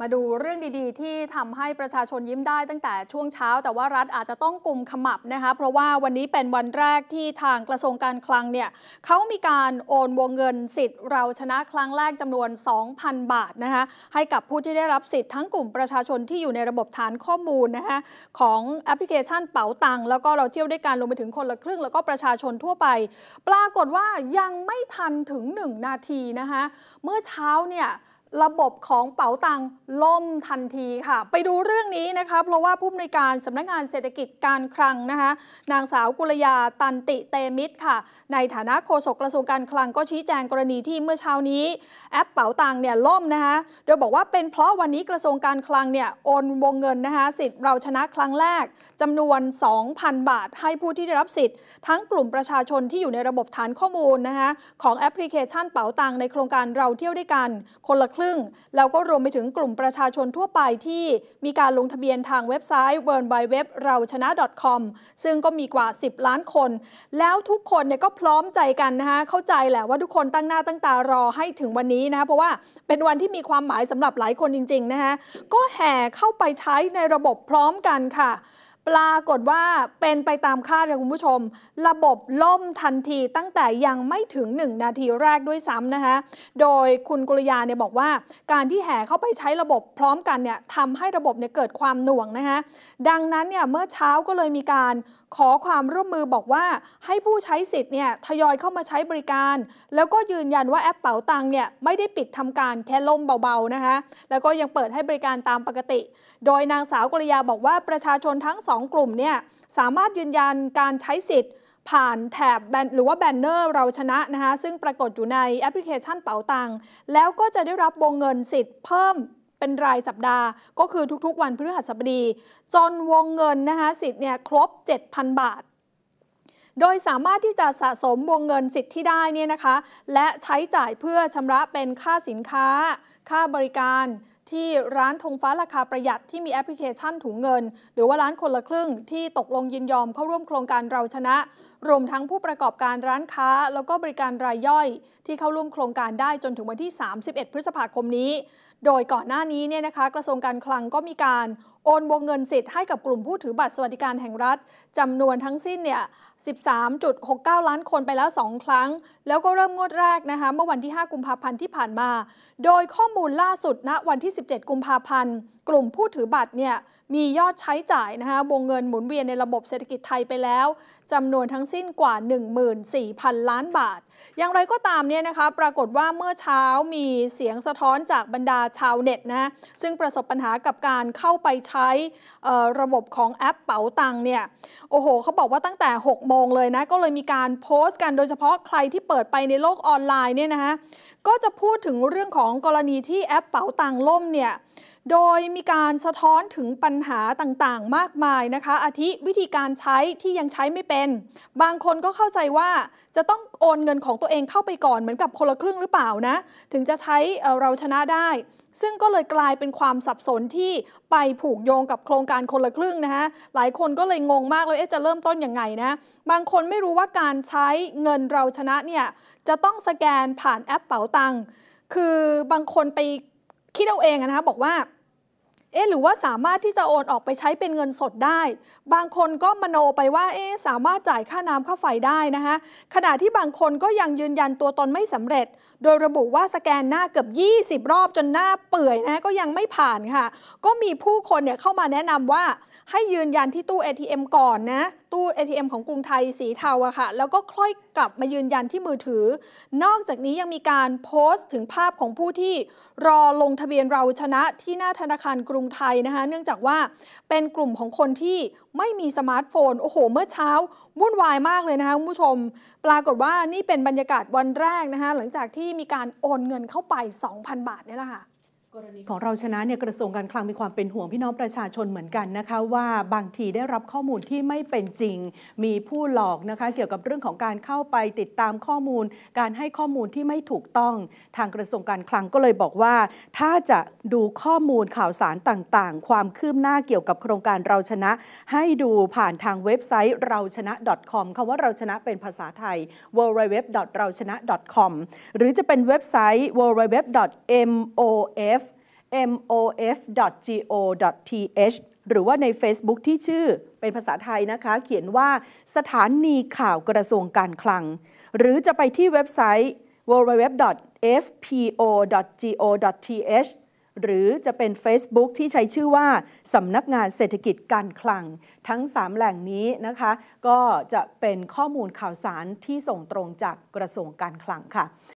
มาดูเรื่องดีๆ ที่ทำให้ประชาชนยิ้มได้ตั้งแต่ช่วงเช้า แต่ว่ารัฐอาจจะต้องกลุ่มขมับนะคะเพราะว่าวันนี้เป็นวันแรกที่ทางกระทรวงการคลังเนี่ยเขามีการโอนวงเงินสิทธิ์เราชนะครั้งแรกจำนวน 2,000 บาทนะคะให้กับผู้ที่ได้รับสิทธิ์ ทั้งกลุ่มประชาชนที่อยู่ในระบบฐานข้อมูลนะคะของแอปพลิเคชันเป๋าตังแล้วก็เราเที่ยวด้วยการรวมไปถึงคนละครึ่ง แล้วก็ประชาชนทั่วไป ปรากฏว่ายังไม่ทันถึง 1 นาทีนะคะเมื่อเช้าเนี่ยระบบของเป๋าตังล่มทันทีค่ะ ไปดูเรื่องนี้นะคะเพราะว่าผู้อำนวยการสำนักงงานเศรษฐกิจการคลังนะคะนางสาวกุลยาตันติเตมิตรค่ะในฐานะโฆษกกระทรวงการคลังก็ชี้แจงกรณีที่เมื่อเช้านี้แอปเป๋าตังเนี่ยล่มนะคะโดยบอกว่าเป็นเพราะวันนี้กระทรวงการคลังเนี่ยโอนวงเงินนะคะสิทธิ์เราชนะครั้งแรกจำนวน 2,000 บาท ให้ผู้ที่ได้รับสิทธิ์ทั้งกลุ่มประชาชนที่อยู่ในระบบฐานข้อมูลนะคะของแอปพลิเคชันเป๋าตังในโครงการเราเที่ยวด้วยกันคนละครึ่งแล้วก็รวมไปถึงกลุ่มประชาชนทั่วไปที่มีการลงทะเบียนทางเว็บไซต์ w w w เราชนะ .com ซึ่งก็มีกว่า 10 ล้านคน แล้วทุกคนเนี่ยก็พร้อมใจกันนะคะเข้าใจแหละว่าทุกคนตั้งหน้าตั้งตารอให้ถึงวันนี้นะคะเพราะว่าเป็นวันที่มีความหมายสำหรับหลายคนจริงๆนะคะก็แห่เข้าไปใช้ในระบบพร้อมกันค่ะปรากฏว่าเป็นไปตามคาดค่ะคุณผู้ชม ระบบล่มทันทีตั้งแต่ยังไม่ถึง 1 นาทีแรกด้วยซ้ำนะคะโดยคุณกุลยาเนี่ยบอกว่าการที่แห่เข้าไปใช้ระบบพร้อมกันเนี่ยทำให้ระบบเนี่ยเกิดความหน่วงนะคะดังนั้นเนี่ย เมื่อเช้าก็เลยมีการขอความร่วมมือบอกว่าให้ผู้ใช้สิทธิ์เนี่ยทยอยเข้ามาใช้บริการแล้วก็ยืนยันว่าแอปเป๋าตังเนี่ย ไม่ได้ปิดทำการแค่ล่มเบาๆนะคะ แล้วก็ยังเปิดให้บริการตามปกติ โดยนางสาวกรยาบอกว่าประชาชนทั้ง 2 กลุ่มเนี่ยสามารถยืนยันการใช้สิทธิ์ผ่านแถบแบนหรือว่าแบนเนอร์เราชนะนะคะซึ่งปรากฏอยู่ในแอปพลิเคชันเป๋าตังแล้วก็จะได้รับวงเงินสิทธิ์เพิ่มเป็นรายสัปดาห์ ก็คือทุก ๆ วันพฤหัสบดี จนวงเงินนะคะสิทธิ์เนี่ย ครบ 7,000 บาท โดยสามารถที่จะสะสมวงเงินสิทธิ์ที่ได้เนี่ยนะคะ และใช้จ่ายเพื่อชำระเป็นค่าสินค้า ค่าบริการที่ร้านธงฟ้าราคาประหยัดที่มีแอปพลิเคชันถุงเงิน หรือว่าร้านคนละครึ่ง ที่ตกลงยินยอมเข้าร่วมโครงการเราชนะ รวมทั้งผู้ประกอบการร้านค้าแล้วก็บริการรายย่อย ที่เข้าร่วมโครงการได้จนถึงวันที่ 31 พฤษภาคมนี้ โดยก่อนหน้านี้เนี่ยนะคะ กระทรวงการคลังก็มีการ โอนวงเงินสิทธิ์ให้กับกลุ่มผู้ถือบัตรสวัสดิการแห่งรัฐจำนวนทั้งสิ้นเนี่ย13.69 ล้านคนไปแล้ว 2 ครั้งแล้วก็เริ่มงวดแรกนะคะเมื่อวันที่ 5กุมภาพันธ์ที่ผ่านมา โดยข้อมูลล่าสุดณนะวันที่27กุมภาพันธ์กลุ่มผู้ถือบัตรเนี่ยมียอดใช้จ่ายนะคะวงเงินหมุนเวียนในระบบเศรษฐกิจไทยไปแล้วจำนวนทั้งสิ้นกว่า 14,000 ล้านบาท อย่างไรก็ตามเนี่ยนะคะปรากฏว่าเมื่อเช้ามีเสียงสะท้อนจากบรรดาชาวเน็ตนะซึ่งประสบปัญหากับการเข้าไปใช้ระบบของแอปเป๋าตังเนี่ยโอ้โห เขาบอกว่าตั้งแต่ 6 โมงเลยนะ ก็เลยมีการโพสต์กันโดยเฉพาะใครที่เปิดไปในโลกออนไลน์เนี่ยนะฮะก็จะพูดถึงเรื่องของกรณีที่แอปเป๋าตังล่มเนี่ยโดยมีการสะท้อนถึงปัญหาต่างๆ มากมายนะคะ อาทิวิธีการใช้ที่ยังใช้ไม่เป็น บางคนก็เข้าใจว่าจะต้องโอนเงินของตัวเองเข้าไปก่อนเหมือนกับคนละครึ่งหรือเปล่านะ ถึงจะใช้เราชนะได้ ซึ่งก็เลยกลายเป็นความสับสนที่ไปผูกโยงกับโครงการคนละครึ่งนะฮะหลายคนก็เลยงงมากเลยจะเริ่มต้นยังไงนะ บางคนไม่รู้ว่าการใช้เงินเราชนะเนี่ยจะต้องสแกนผ่านแอปเป๋าตังคือบางคนไปคิดเอาเองนะคะบอกว่าเอ๊หรือว่าสามารถที่จะโอนออกไปใช้เป็นเงินสดได้ บางคนก็มโนไปว่า เอ๊สามารถจ่ายค่าน้ำค่าไฟได้นะคะขณะที่บางคนก็ยังยืนยันตัวตนไม่สำเร็จ โดยระบุว่าสแกนหน้า เกือบ 20 รอบจนหน้าเปื่อยนะก็ยังไม่ผ่านค่ะ ก็มีผู้คนเนี่ยเข้ามาแนะนำว่าให้ยืนยันที่ตู้ ATM ก่อนนะ ตู้ ATM ของกรุงไทยสีเทาอะค่ะ แล้วก็ค่อยกลับมายืนยันที่มือถือ นอกจากนี้ยังมีการโพสต์ถึงภาพของผู้ที่ รอลงทะเบียนเราชนะที่หน้าธนาคารกรุงุงไทยนะคะเนื่องจากว่าเป็นกลุ่มของคนที่ไม่มีสมาร์ทโฟน โอ้โห เมื่อเช้าวุ่นวายมากเลยนะคะคุณผู้ชม ปรากฏว่านี่เป็นบรรยากาศวันแรกนะคะหลังจากที่มีการโอนเงินเข้าไป 2,000 บาทนี่แหละค่ะกรณีของเราชนะเนี่ยกระทรวงการคลังมีความเป็นห่วงพี่น้องประชาชนเหมือนกันนะคะว่าบางทีได้รับข้อมูลที่ไม่เป็นจริงมีผู้หลอกนะคะเกี่ยวกับเรื่องของการเข้าไปติดตามข้อมูล การให้ข้อมูลที่ไม่ถูกต้องทางกระทรวงการคลังก็เลยบอกว่า ถ้าจะดูข้อมูลข่าวสารต่างๆ ความคืบหน้าเกี่ยวกับโครงการเราชนะให้ดูผ่านทางเว็บไซต์เราชนะ .com คำว่าเราชนะเป็นภาษาไทย w w w เราชนะ .com หรือจะเป็นเว็บไซต์ w w w m o f mof.go.th หรือว่าใน Facebook ที่ชื่อเป็นภาษาไทยนะคะ เขียนว่าสถานีข่าวกระทรวงการคลัง หรือจะไปที่เว็บไซต์ www.fpo.go.th หรือจะเป็น Facebook ที่ใช้ชื่อว่า สำนักงานเศรษฐกิจการคลัง ทั้ง 3 แหล่งนี้นะคะ ก็จะเป็นข้อมูลข่าวสารที่ส่งตรงจากกระทรวงการคลังค่ะ